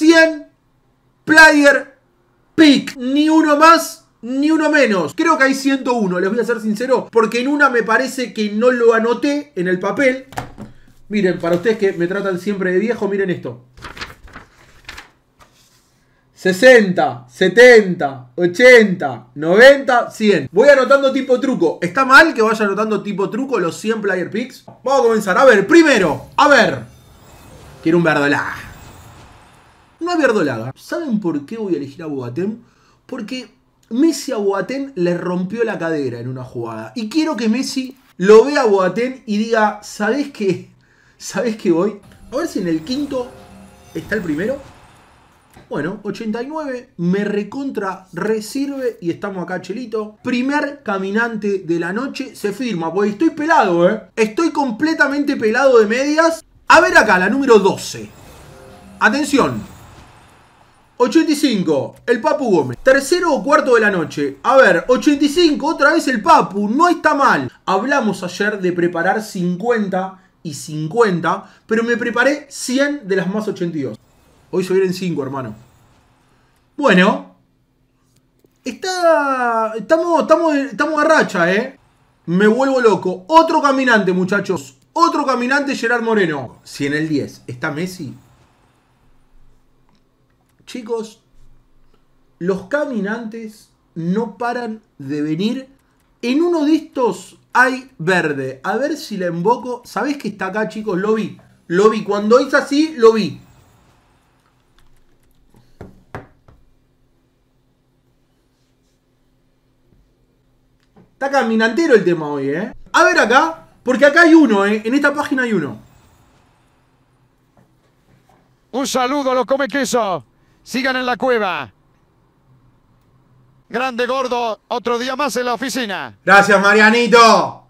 100 player picks Ni uno más ni uno menos. Creo que hay 101, les voy a ser sincero, porque en una me parece que no lo anoté en el papel. Miren, para ustedes que me tratan siempre de viejo, miren esto. 60, 70, 80, 90, 100. Voy anotando tipo truco. ¿Está mal que vaya anotando tipo truco los 100 player picks? Vamos a comenzar. A ver, primero, a ver. Quiero un verdolaje. No había la. ¿Saben por qué voy a elegir a Boateng? Porque Messi a Boateng le rompió la cadera en una jugada. Y quiero que Messi lo vea a Boateng y diga, ¿sabés qué? ¿Sabés qué voy? A ver si en el quinto está el primero. Bueno, 89, me recontra, resirve y estamos acá, Chelito. Primer caminante de la noche, se firma, pues estoy pelado, ¿eh? Estoy completamente pelado de medias. A ver acá, la número 12. Atención, 85, el Papu Gómez. Tercero o cuarto de la noche. A ver, 85, otra vez el Papu, no está mal. Hablamos ayer de preparar 50 y 50, pero me preparé 100 de las más 82. Hoy se vienen 5, hermano. Bueno. Está... Estamos, estamos, estamos a racha, ¿eh? Me vuelvo loco. Otro caminante, muchachos. Otro caminante, Gerard Moreno. Si en el 10 está Messi, Chicos, los caminantes no paran de venir. En uno de estos hay verde. A ver si le invoco. ¿Sabés que está acá, chicos? Lo vi. Lo vi. Cuando hice así, lo vi. Está caminantero el tema hoy, ¿eh? A ver acá, porque acá hay uno, ¿eh? En esta página hay uno. Un saludo, lo come queso. Sigan en la cueva. Grande gordo, otro día más en la oficina. Gracias, Marianito.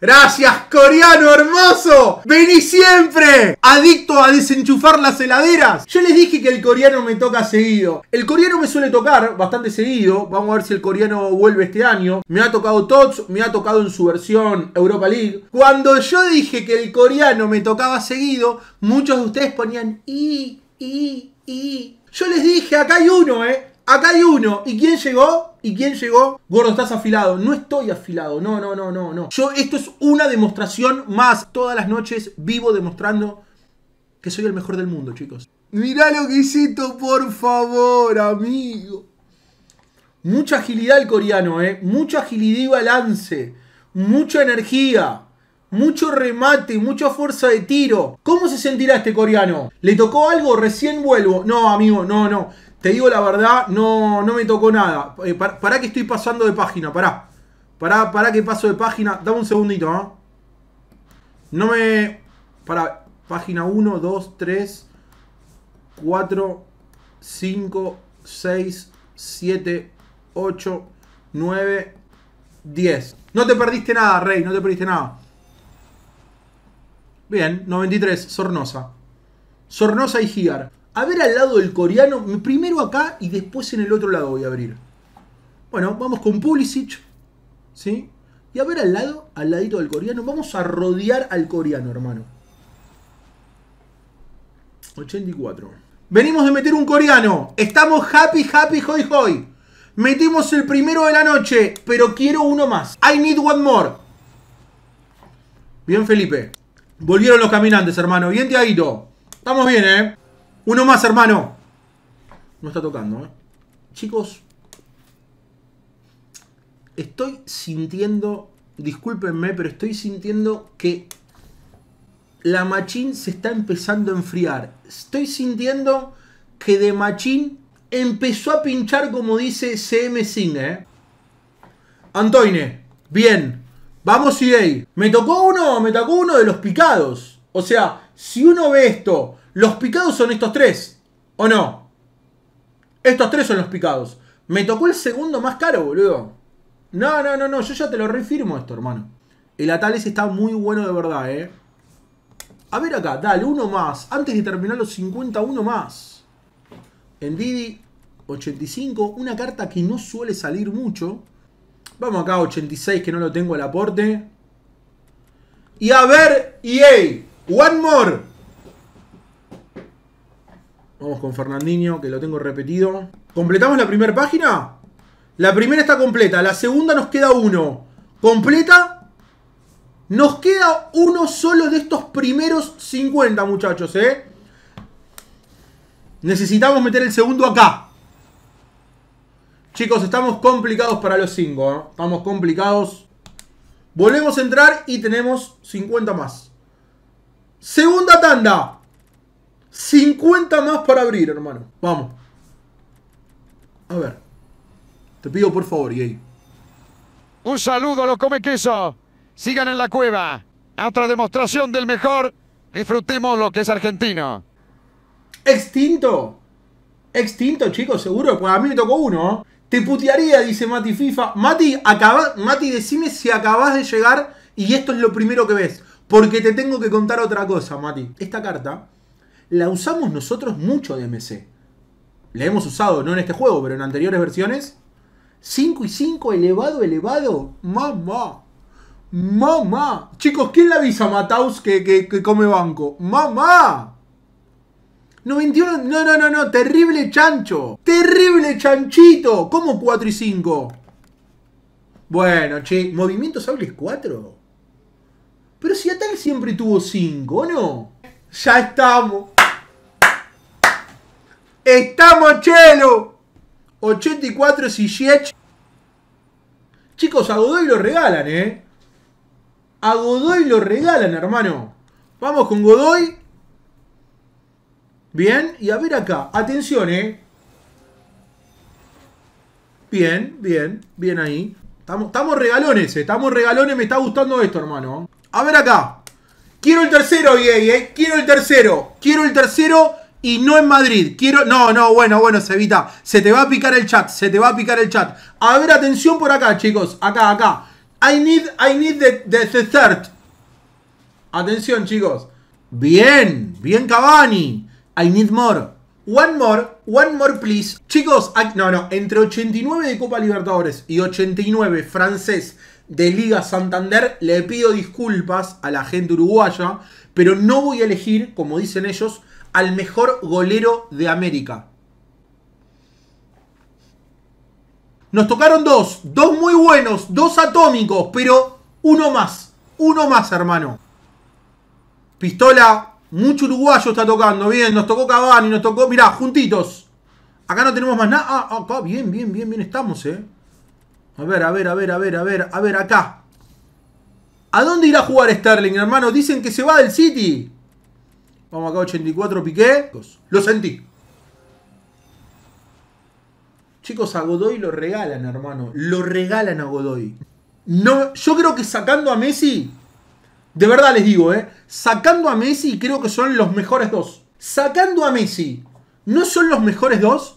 Gracias, coreano hermoso. Vení siempre. Adicto a desenchufar las heladeras. Yo les dije que el coreano me toca seguido. El coreano me suele tocar bastante seguido. Vamos a ver si el coreano vuelve este año. Me ha tocado Tots, me ha tocado en su versión Europa League. Cuando yo dije que el coreano me tocaba seguido, muchos de ustedes ponían i, i, i. Yo les dije, acá hay uno, ¿eh? Acá hay uno. ¿Y quién llegó? ¿Y quién llegó? Gordo, estás afilado. No estoy afilado. No, no, no, no, no. Yo, esto es una demostración más. Todas las noches vivo demostrando que soy el mejor del mundo, chicos. Mirá lo que hicito, por favor, amigo. Mucha agilidad el coreano, ¿eh? Mucha agilidad y balance. Mucha energía. Mucho remate, mucha fuerza de tiro. ¿Cómo se sentirá este coreano? ¿Le tocó algo? Recién vuelvo. No, amigo, no, no. Te digo la verdad, no, no me tocó nada. Eh, para pará que estoy pasando de página, pará. Pará, pará que paso de página. Dame un segundito, ¿no? ¿ah? No me... Pará. Página 1, 2, 3, 4, 5, 6, 7, 8, 9, 10. No te perdiste nada, Rey, no te perdiste nada. Bien, 93, Sornosa. Sornosa y Gigar. A ver al lado del coreano, primero acá y después en el otro lado voy a abrir. Bueno, vamos con Pulisic. ¿Sí? Y a ver al lado, al ladito del coreano, vamos a rodear al coreano, hermano. 84. Venimos de meter un coreano. Estamos happy, happy, hoy, hoy. Metimos el primero de la noche, pero quiero uno más. I need one more. Bien, Felipe. Volvieron los caminantes, hermano. Bien Tiaguito. Estamos bien, ¿eh? Uno más, hermano. No está tocando, ¿eh? Chicos. Estoy sintiendo... Discúlpenme, pero estoy sintiendo que... La machín se está empezando a enfriar. Estoy sintiendo que de machín empezó a pinchar como dice CM Cine. ¿eh? Antoine, bien. Vamos e Me tocó uno, me tocó uno de los picados. O sea, si uno ve esto, los picados son estos tres. ¿O no? Estos tres son los picados. Me tocó el segundo más caro, boludo. No, no, no, no. Yo ya te lo refirmo esto, hermano. El Atales está muy bueno de verdad, eh. A ver acá, dale, uno más. Antes de terminar los 50, uno más. En Didi, 85. Una carta que no suele salir mucho. Vamos acá, 86 que no lo tengo el aporte. Y a ver, EA. One more. Vamos con Fernandinho, que lo tengo repetido. ¿Completamos la primera página? La primera está completa. La segunda nos queda uno. ¿Completa? Nos queda uno solo de estos primeros 50, muchachos, ¿eh? Necesitamos meter el segundo acá. Chicos, estamos complicados para los 5. ¿eh? Estamos complicados. Volvemos a entrar y tenemos 50 más. Segunda tanda. 50 más para abrir, hermano. Vamos. A ver. Te pido por favor, Yay. Un saludo a los come queso. Sigan en la cueva. Otra demostración del mejor. Disfrutemos lo que es argentino. Extinto. Extinto, chicos, seguro. Pues a mí me tocó uno. ¿eh? Te putearía, dice Mati FIFA. Mati, acaba, Mati, decime si acabas de llegar y esto es lo primero que ves. Porque te tengo que contar otra cosa, Mati. Esta carta la usamos nosotros mucho de MC. La hemos usado, no en este juego, pero en anteriores versiones. 5 y 5, elevado, elevado. Mamá. Mamá. Chicos, ¿quién le avisa a Mataus que, que come banco? Mamá. 91, no, no, no, no, terrible chancho. Terrible chanchito. ¿Cómo 4 y 5? Bueno, che, movimientos hables 4. Pero si Atal siempre tuvo 5, ¿no? Ya estamos. Estamos, chelo. 84 Sijiech. Chicos, a Godoy lo regalan, ¿eh? A Godoy lo regalan, hermano. Vamos con Godoy. Bien, y a ver acá, atención, ¿eh? Bien, bien, bien ahí. Estamos, estamos regalones, estamos regalones, me está gustando esto, hermano. A ver acá. Quiero el tercero, yey, ¿eh? Quiero el tercero. Quiero el tercero y no en Madrid. Quiero. No, no, bueno, bueno, Sevita. Se te va a picar el chat. Se te va a picar el chat. A ver, atención por acá, chicos. Acá, acá. I need, I need the, the third. Atención, chicos. Bien, bien Cavani. I need more. One more, one more please. Chicos, no, no, entre 89 de Copa Libertadores y 89 francés de Liga Santander, le pido disculpas a la gente uruguaya, pero no voy a elegir, como dicen ellos, al mejor golero de América. Nos tocaron dos, dos muy buenos, dos atómicos, pero uno más, uno más, hermano. Pistola, mucho uruguayo está tocando. Bien, nos tocó Cavani, nos tocó. Mirá, juntitos. Acá no tenemos más nada. Ah, ah, acá, bien, bien, bien, bien estamos, eh. A ver, a ver, a ver, a ver, a ver, a ver, acá. ¿A dónde irá a jugar Sterling, hermano? Dicen que se va del City. Vamos acá, 84, piquetos. Lo sentí. Chicos, a Godoy lo regalan, hermano. Lo regalan a Godoy. No, yo creo que sacando a Messi, de verdad les digo, ¿eh? Sacando a Messi, creo que son los mejores dos. Sacando a Messi, ¿no son los mejores dos?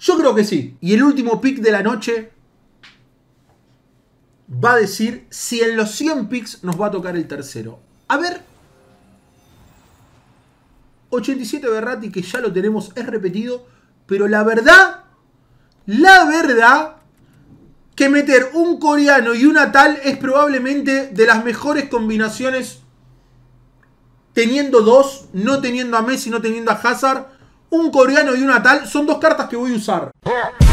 Yo creo que sí. Y el último pick de la noche va a decir si en los 100 picks nos va a tocar el tercero. A ver. 87 Rati que ya lo tenemos, es repetido. Pero la verdad, la verdad, que meter un coreano y una tal es probablemente de las mejores combinaciones teniendo dos, no teniendo a Messi, no teniendo a Hazard, un coreano y una tal, son dos cartas que voy a usar.